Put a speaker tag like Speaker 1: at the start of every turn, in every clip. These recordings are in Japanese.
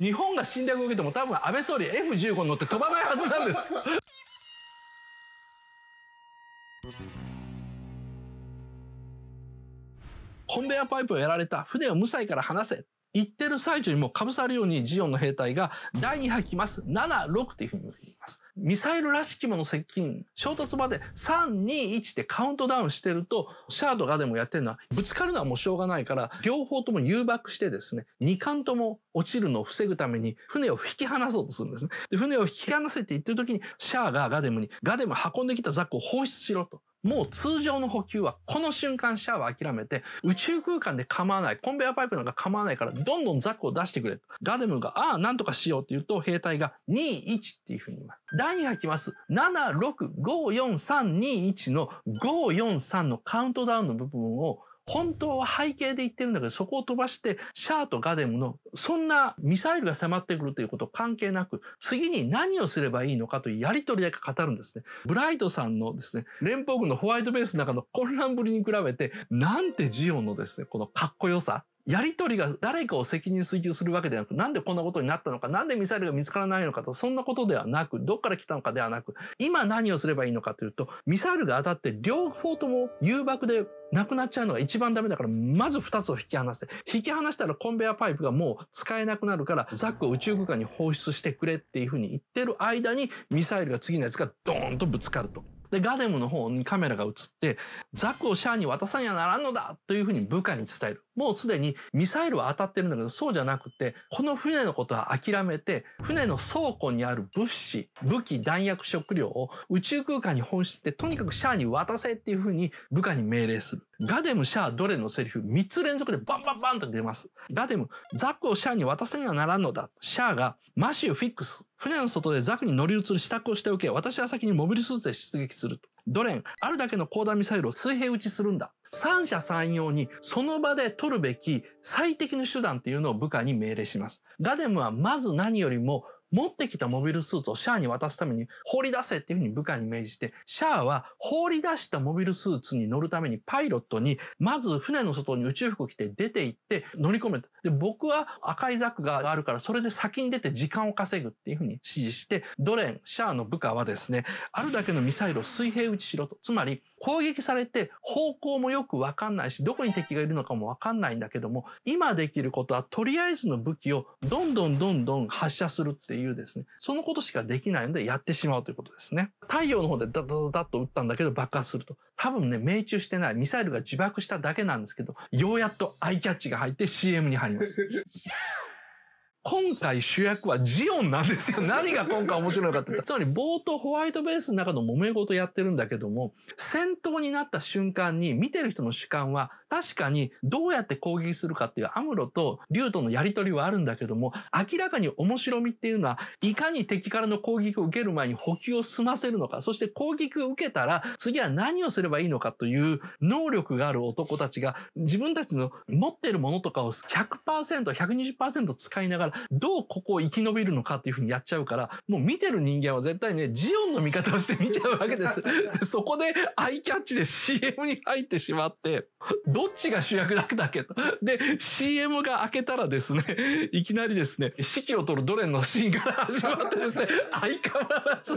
Speaker 1: 日本が侵略を受けても多分安倍総理 F15 に乗って飛ばないはずなんですコンベアパイプをやられた船を無罪から離せ言ってる最中にもかぶさるようにジオンの兵隊が第2波来ます76っていうふうに言いますミサイルらしきもの接近、衝突まで3、2、1ってカウントダウンしてると、シャードがでもやってるのは、ぶつかるのはもうしょうがないから、両方とも誘爆してですね、2艦とも落ちるのを防ぐために、船を引き離そうとするんですね。で、船を引き離せって言ってる時に、シャーがガデムに、ガデム運んできたザックを放出しろと。もう通常の補給はこの瞬間シャアは諦めて宇宙空間で構わない、コンベアパイプなんか構わないからどんどんザクを出してくれガデムが、ああ、なんとかしようって言うと兵隊が2、1っていうふうに言います。第2波来ます。7、6、5、4、3、2、1の5、4、3のカウントダウンの部分を本当は背景で言ってるんだけど、そこを飛ばして、シャアとガデムの、そんなミサイルが迫ってくるということ関係なく、次に何をすればいいのかというやりとりだけ語るんですね。ブライトさんのですね、連邦軍のホワイトベースの中の混乱ぶりに比べて、なんてジオンのですね、このかっこよさ、やりとりが誰かを責任追及するわけではなく、なんでこんなことになったのか、なんでミサイルが見つからないのかと、そんなことではなく、どっから来たのかではなく、今何をすればいいのかというと、ミサイルが当たって両方とも誘爆でなくなっちゃうのが一番ダメだから、まず二つを引き離して、引き離したらコンベアパイプがもう使えなくなるから、ザックを宇宙空間に放出してくれっていうふうに言ってる間に、ミサイルが次のやつがドーンとぶつかると。で、ガデムの方にカメラが映って、ザックをシャアに渡さにはならんのだというふうに部下に伝える。もうすでにミサイルは当たってるんだけど、そうじゃなくて、この船のことは諦めて、船の倉庫にある物資、武器、弾薬、食料を宇宙空間に質して、とにかくシャアに渡せっていうふうに部下に命令する。ガデム、シャア、ドレのセリフ3つ連続でバンバンバンと出ます。ガデム、ザックをシャアに渡せにはならんのだ。シャアが、マシューフィックス。船の外でザクに乗り移る支度をしておけ。私は先にモビルスーツで出撃すると。ドレン、あるだけの高弾ミサイルを水平撃ちするんだ。三者三様にその場で取るべき最適の手段っていうのを部下に命令します。ガデムはまず何よりも持ってきたモビルスーツをシャアに渡すために放り出せっていうふうに部下に命じて、シャアは放り出したモビルスーツに乗るためにパイロットに、まず船の外に宇宙服着て出て行って乗り込めた。で、僕は赤いザクがあるから、それで先に出て時間を稼ぐっていうふうに指示して、ドレン、シャアの部下はですね、あるだけのミサイルを水平打ちしろと。つまり、攻撃されて方向もよくわかんないし、どこに敵がいるのかもわかんないんだけども、今できることはとりあえずの武器をどんどんどんどん発射するっていうですね、そのことしかできないのでやってしまうということですね。太陽の方でダダダダッと撃ったんだけど爆発すると。多分ね、命中してないミサイルが自爆しただけなんですけど、ようやっとアイキャッチが入って CM に入ります。今回主役はジオンなんですよ。何が今回面白いのかってた。つまり冒頭ホワイトベースの中の揉め事やってるんだけども、戦闘になった瞬間に見てる人の主観は確かにどうやって攻撃するかっていうアムロと竜とのやりとりはあるんだけども、明らかに面白みっていうのは、いかに敵からの攻撃を受ける前に補給を済ませるのか、そして攻撃を受けたら次は何をすればいいのかという能力がある男たちが自分たちの持ってるものとかを100%、120%使いながらどうここを生き延びるのかっていうふうにやっちゃうから、もう見てる人間は絶対ね、ジオンの味方をして見ちゃうわけです。そこでアイキャッチで CM に入ってしまって、どっちが主役だっけと。で、CM が開けたらですね、いきなりですね、指揮を取るドレンのシーンから始まってですね、相変わらず、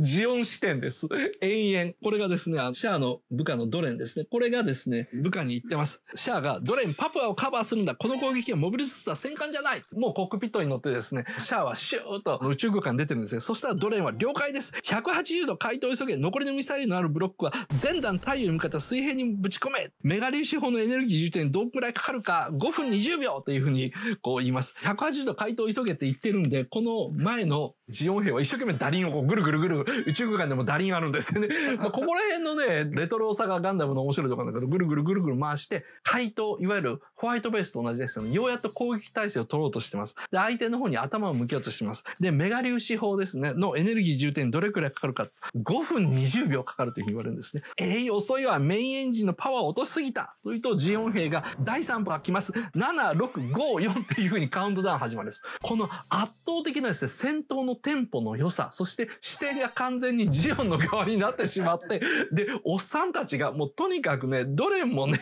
Speaker 1: ジオン視点です。延々。これがですね、シャアの部下のドレンですね。これがですね、部下に言ってます。シャアが、ドレン、パプアをカバーするんだ。この攻撃はモビルスーツは戦艦じゃない。もうコックピットに乗ってですね、シャアはシューッと宇宙空間に出てるんですね。そしたらドレンは了解です。180度回答急げ。残りのミサイルのあるブロックは全段太陽に向かった水平にぶち込め。メガ粒子砲のエネルギー充填どんくらいかかるか、5分20秒というふうにこう言います。180度回答急げって言ってるんで、この前のジオン兵は一生懸命ダリンをこうぐるぐるぐる、宇宙空間でもダリンあるんですよね。まあここら辺のね、レトロさがガンダムの面白いところなんだけど、ぐるぐるぐるぐる回して、回答、いわゆるホワイトベースと同じですよね。ようやっと攻撃体制を取ろうとしてます。。で、相手の方に頭を向けようとします。で、メガ粒子法ですね、のエネルギー充填どれくらいかかるか。5分20秒かかるというふうに言われるんですね。えい、ー、遅いわ。メインエンジンのパワーを落としすぎた。というと、ジオン兵が第3波が来ます。7、6、5、4っていうふうにカウントダウン始まります。この圧倒的なですね、戦闘のテンポの良さ、そして視点が完全にジオンの側になってしまって、で、おっさんたちがもうとにかくね、どれもね、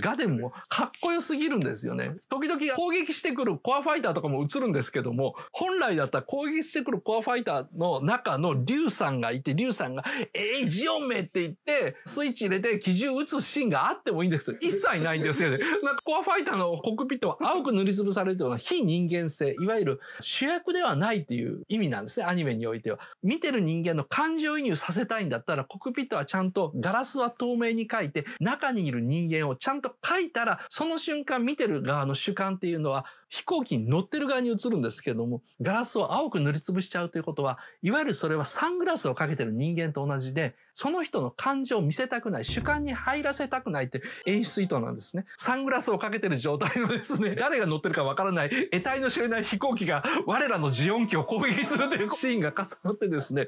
Speaker 1: ガデンもかっこよすぎるんですよね。時々攻撃してくるコアファイターとかも映るんですけども、本来だったら攻撃してくるコアファイターの中のリュウさんがいて、リュウさんが、えい、ー、ジオンメって言って、スイッチ入れて機銃撃つシーンがあってもいいんですけど、一切ないんですよね。なんかコアファイターのコックピットは青く塗りつぶされるような非人間性、いわゆる主役ではないっていう意味なんですね、アニメにおいては。見てる人間の感情移入させたいんだったら、コックピットはちゃんとガラスは透明に描いて、中にいる人間をちゃんと描いたら、その瞬間見てる側の主観っていうのは飛行機に乗ってる側に映るんですけれども、ガラスを青く塗りつぶしちゃうということは、いわゆるそれはサングラスをかけてる人間と同じで、その人の感情を見せたくない、主観に入らせたくないって演出意図なんですね。サングラスをかけてる状態のですね、誰が乗ってるかわからない、得体の知れない飛行機が我らのジオン機を攻撃するというシーンが重なってですね、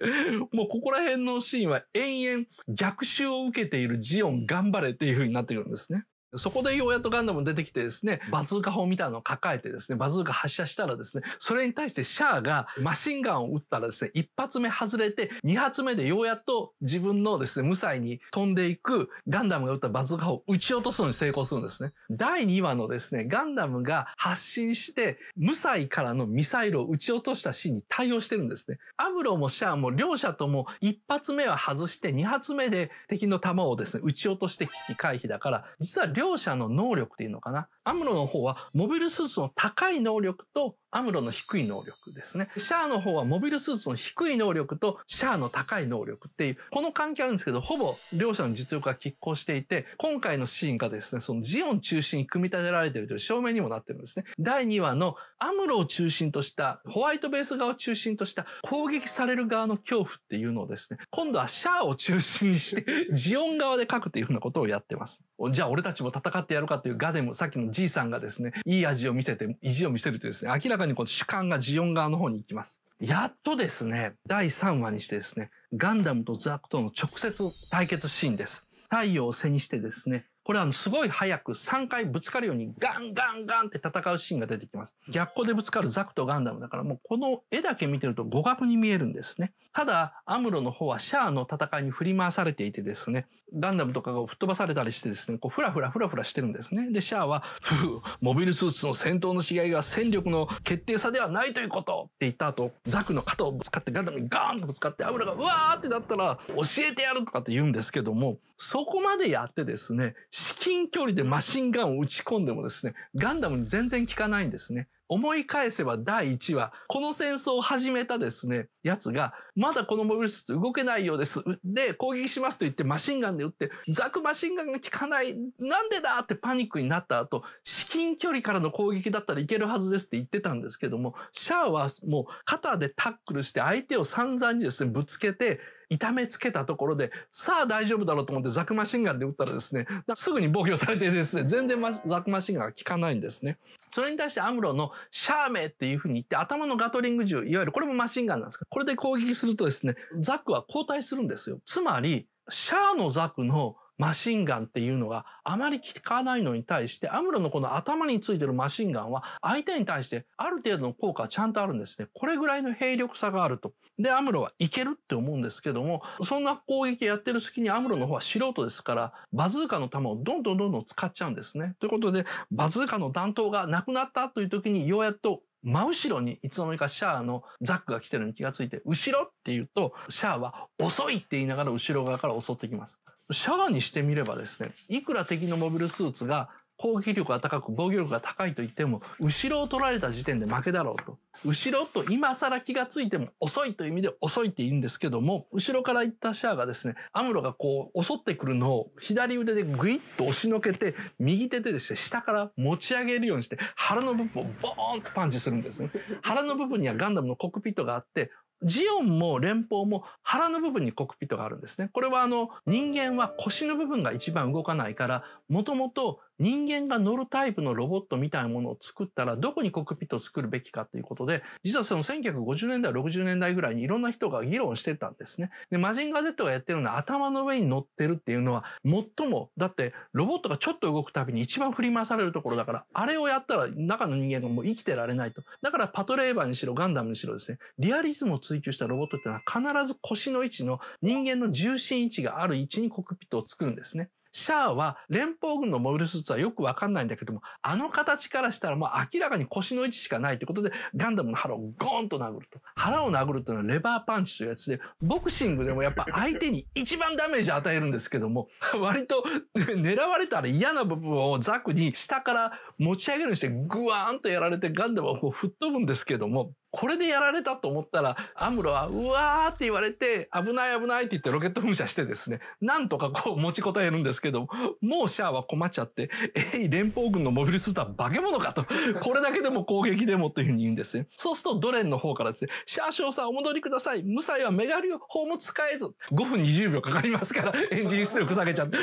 Speaker 1: もうここら辺のシーンは延々逆襲を受けているジオン頑張れっていう風になってくるんですね。そこでようやっとガンダム出てきてですね、バズーカ砲みたいなのを抱えてですね、バズーカ発射したらですね、それに対してシャアがマシンガンを撃ったらですね、一発目外れて、二発目でようやっと自分のですね、無罪に飛んでいくガンダムが撃ったバズーカ砲を撃ち落とすのに成功するんですね。第2話のですね、ガンダムが発進して、無罪からのミサイルを撃ち落としたシーンに対応してるんですね。アムロもシャアも両者とも一発目は外して、二発目で敵の弾をですね、撃ち落として危機回避だから、実は両両者の能力っていうのかな。アムロの方はモビルスーツの高い能力とアムロの低い能力ですね。シャアの方はモビルスーツの低い能力とシャアの高い能力っていう、この関係あるんですけど、ほぼ両者の実力が拮抗していて、今回のシーンがですね、そのジオン中心に組み立てられているという証明にもなってるんですね。第2話のアムロを中心とした、ホワイトベース側を中心とした攻撃される側の恐怖っていうのをですね、今度はシャアを中心にして、ジオン側で書くというふうなことをやってます。じゃあ俺たちも戦ってやるかというガデム、さっきのじいさんがですね、いい味を見せて、意地を見せるというですね、明らか中にこう主観がジオン側の方に行きます。やっとですね、第3話にしてですね、ガンダムとザクとの直接対決シーンです。太陽を背にしてですね、これはすごい早く3回ぶつかるようにガンガンガンって戦うシーンが出てきます。逆光でぶつかるザクとガンダムだからもうこの絵だけ見てると互角に見えるんですね。ただ、アムロの方はシャアの戦いに振り回されていてですね、ガンダムとかが吹っ飛ばされたりしてですね、こうフラフラフラフラしてるんですね。で、シャアは、ふぅ、モビルスーツの戦闘の違いが戦力の決定差ではないということって言った後、ザクの肩をぶつかってガンダムにガーンとぶつかってアムロがうわーってなったら教えてやるとかって言うんですけども、そこまでやってですね、至近距離でマシンガンを撃ち込んでもですね、ガンダムに全然効かないんですね。思い返せば第1話、この戦争を始めたですね、やつが、まだこのモビルスーツ動けないようです。で、攻撃しますと言ってマシンガンで撃って、ザクマシンガンが効かない、なんでだってパニックになった後、至近距離からの攻撃だったらいけるはずですって言ってたんですけども、シャアはもう肩でタックルして相手を散々にですね、ぶつけて、痛めつけたところで、さあ大丈夫だろうと思ってザクマシンガンで撃ったらですね、すぐに防御されてですね、全然ザクマシンガンが効かないんですね。それに対してアムロのシャーメっていう風に言って、頭のガトリング銃、いわゆるこれもマシンガンなんですけど、これで攻撃するとですね、ザクは後退するんですよ。つまり、シャーのザクのマシンガンっていうのがあまり効かないのに対して、アムロのこの頭についてるマシンガンは相手に対してある程度の効果はちゃんとあるんですね。これぐらいの兵力差があると。で、アムロはいけるって思うんですけども、そんな攻撃やってる隙にアムロの方は素人ですから、バズーカの弾をどんどんどんどん使っちゃうんですね。ということで、バズーカの弾頭がなくなったという時に、ようやっと真後ろにいつの間にかシャアのザックが来てるのに気がついて、後ろって言うと、シャアは遅いって言いながら後ろ側から襲ってきます。シャアにしてみればですね、いくら敵のモビルスーツが攻撃力が高く防御力が高いと言っても、後ろを取られた時点で負けだろうと。後ろと今更気がついても遅いという意味で遅いって言うんですけども、後ろから行ったシャアがですね、アムロがこう襲ってくるのを左腕でグイッと押しのけて、右手でですね、下から持ち上げるようにして、腹の部分をボーンとパンチするんですね。腹の部分にはガンダムのコックピットがあって、ジオンも連邦も腹の部分にコックピットがあるんですね。これはあの人間は腰の部分が一番動かないから、もともと人間が乗るタイプのロボットみたいなものを作ったら、どこにコックピットを作るべきかということで、実はその1950年代、60年代ぐらいにいろんな人が議論してたんですね。で、マジンガー Z がやってるのは頭の上に乗ってるっていうのは、最も、だってロボットがちょっと動くたびに一番振り回されるところだから、あれをやったら中の人間がもう生きてられないと。だからパトレーバーにしろ、ガンダムにしろですね、リアリズムを追求したロボットっていうのは必ず腰の位置の人間の重心位置がある位置にコックピットを作るんですね。シャアは連邦軍のモビルスーツはよくわかんないんだけども、あの形からしたらもう明らかに腰の位置しかないってことで、ガンダムの腹をゴーンと殴ると。腹を殴るというのはレバーパンチというやつで、ボクシングでもやっぱ相手に一番ダメージ与えるんですけども、割と狙われたら嫌な部分をザクに下から持ち上げるにして、グワーンとやられてガンダムはこう吹っ飛ぶんですけども、これでやられたと思ったら、アムロは、うわーって言われて、危ない危ないって言ってロケット噴射してですね、なんとかこう持ちこたえるんですけど、もうシャアは困っちゃって、えい、連邦軍のモビルスーツは化け物かと、これだけでも攻撃でもというふうに言うんですね。そうするとドレンの方からですね、シャア少佐お戻りください。無罪はメガリを法も使えず。5分20秒かかりますから、エンジン出力下げちゃって。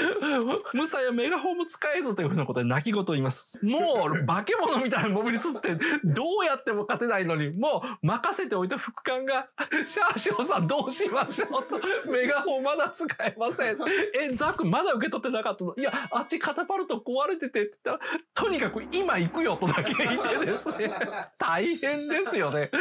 Speaker 1: 無罪はメガ法も使えずというふうなことで泣き言を言います。もう化け物みたいなモビルスーツってどうやっても勝てないのに、もう任せておいた副官が、シャーショーさんどうしましょうと、メガホンまだ使えません。え、ザックまだ受け取ってなかったのいや、あっちカタパルト壊れててって言ったら、とにかく今行くよとだけ言ってですね。大変ですよね。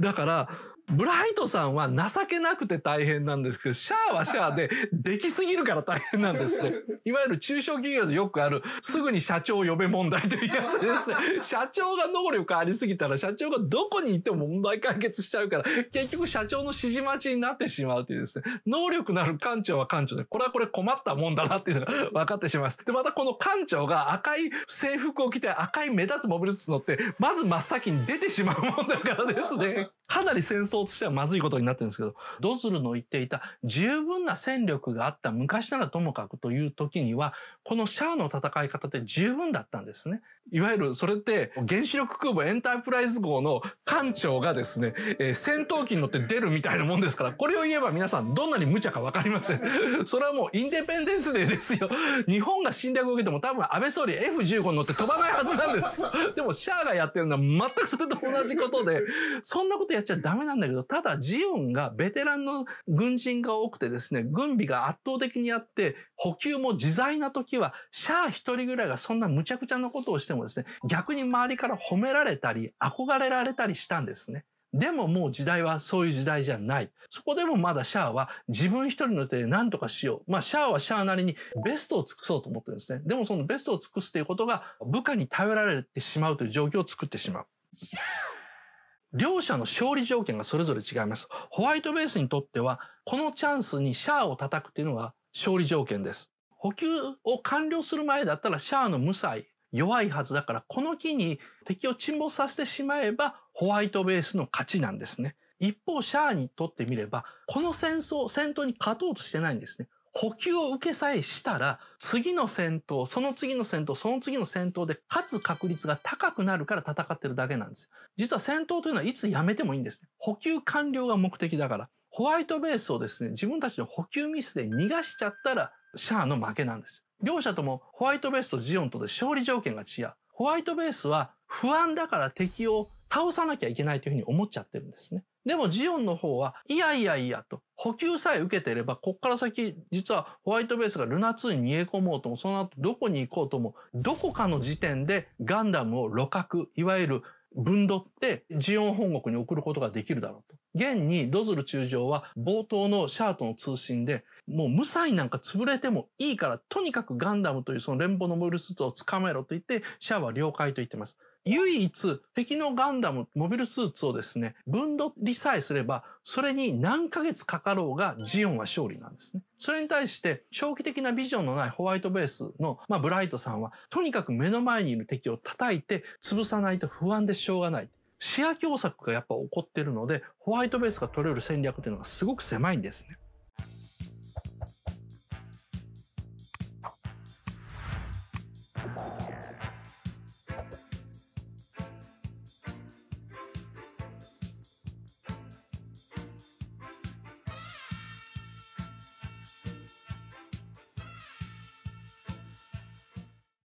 Speaker 1: だから、ブライトさんは情けなくて大変なんですけど、シャアはシャアでできすぎるから大変なんですね。いわゆる中小企業でよくある、すぐに社長を呼べ問題というやつですね。社長が能力ありすぎたら、社長がどこに行っても問題解決しちゃうから、結局社長の指示待ちになってしまうというですね、能力のある館長は館長で、これはこれ困ったもんだなっていうのが分かってしまいます。で、またこの館長が赤い制服を着て赤い目立つモビルスーツ乗って、まず真っ先に出てしまうもんだからですね。かなり戦争想としてはまずいことになってるんですけど、ドズルの言っていた十分な戦力があった昔ならともかくという時には、このシャアの戦い方って十分だったんですね。いわゆるそれって原子力空母エンタープライズ号の艦長がですね、えー、戦闘機に乗って出るみたいなもんですから、これを言えば皆さんどんなに無茶かわかりません。それはもうインデペンデンスデーですよ。日本が侵略を受けても多分安倍総理 F15 に乗って飛ばないはずなんです。でもシャアがやってるのは全くそれと同じことで、そんなことやっちゃダメなんだだけど、ただジオンがベテランの軍人が多くてですね、軍備が圧倒的にあって、補給も自在な時は、シャア一人ぐらいがそんな無茶苦茶なことをしてもですね、逆に周りから褒められたり、憧れられたりしたんですね。でももう時代はそういう時代じゃない。そこでもまだシャアは自分一人の手で何とかしよう。まあシャアはシャアなりにベストを尽くそうと思ってるんですね。でもそのベストを尽くすということが部下に頼られてしまうという状況を作ってしまう。両者の勝利条件がそれぞれ違います。ホワイトベースにとっては、このチャンスにシャアを叩くというのが勝利条件です。補給を完了する前だったらシャアの無罪、弱いはずだから、この木に敵を沈没させてしまえば、ホワイトベースの勝ちなんですね。一方、シャアにとってみれば、この戦争、戦闘に勝とうとしてないんですね。補給を受けさえしたら、次の戦闘、その次の戦闘、その次の戦闘で勝つ確率が高くなるから戦ってるだけなんです。実は戦闘というのはいつやめてもいいんですね。補給完了が目的だから。ホワイトベースをですね、自分たちの補給ミスで逃がしちゃったら、シャアの負けなんです。両者ともホワイトベースとジオンとで勝利条件が違う。ホワイトベースは不安だから敵を倒さなきゃいけないというふうに思っちゃってるんですね。でもジオンの方はいやいやいやと補給さえ受けていればこっから先実はホワイトベースがルナ2に逃げ込もうともその後どこに行こうともどこかの時点でガンダムを露角いわゆる分取ってジオン本国に送ることができるだろうと。現にドズル中将は冒頭のシャートの通信でもう無罪なんか潰れてもいいからとにかくガンダムというその連邦のモイルスーツを捕まえろと言ってシャアは了解と言ってます。唯一敵のガンダム、モビルスーツをですね、分度理さえすれば、それに何ヶ月かかろうがジオンは勝利なんですね。それに対して、長期的なビジョンのないホワイトベースの、まあ、ブライトさんは、とにかく目の前にいる敵を叩いて潰さないと不安でしょうがない。視野狭窄がやっぱ起こってるので、ホワイトベースが取れる戦略というのがすごく狭いんですね。